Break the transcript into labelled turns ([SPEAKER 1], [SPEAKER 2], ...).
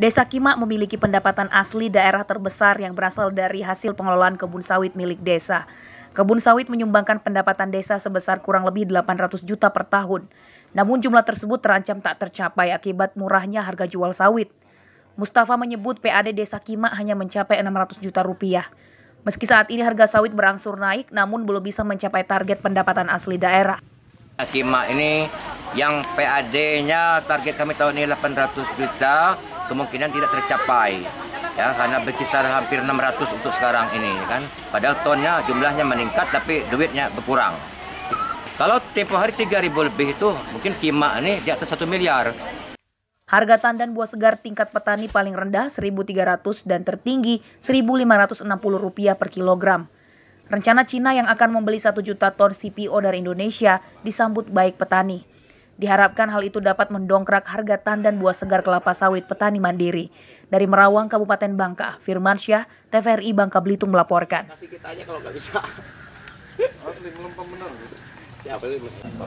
[SPEAKER 1] Desa Kima memiliki pendapatan asli daerah terbesar yang berasal dari hasil pengelolaan kebun sawit milik desa. Kebun sawit menyumbangkan pendapatan desa sebesar kurang lebih 800 juta per tahun. Namun jumlah tersebut terancam tak tercapai akibat murahnya harga jual sawit. Mustafa menyebut PAD Desa Kima hanya mencapai 600 juta rupiah. Meski saat ini harga sawit berangsur naik, namun belum bisa mencapai target pendapatan asli daerah.
[SPEAKER 2] Kima ini yang PAD-nya target kami tahun ini 800 juta kemungkinan tidak tercapai ya karena berkisar hampir 600 untuk sekarang ini kan padahal tonnya jumlahnya meningkat tapi duitnya berkurang kalau tempo hari 3000 lebih itu mungkin kima ini di atas 1 miliar
[SPEAKER 1] Harga tandan buah segar tingkat petani paling rendah 1.300 dan tertinggi 1.560 rupiah per kilogram. Rencana Cina yang akan membeli 1 juta ton CPO dari Indonesia disambut baik petani. Diharapkan hal itu dapat mendongkrak harga tandan buah segar kelapa sawit petani mandiri. Dari Merawang, Kabupaten Bangka, Firman Syah, TVRI Bangka Belitung melaporkan. Kasih
[SPEAKER 2] kita aja kalau nggak bisa. Siapa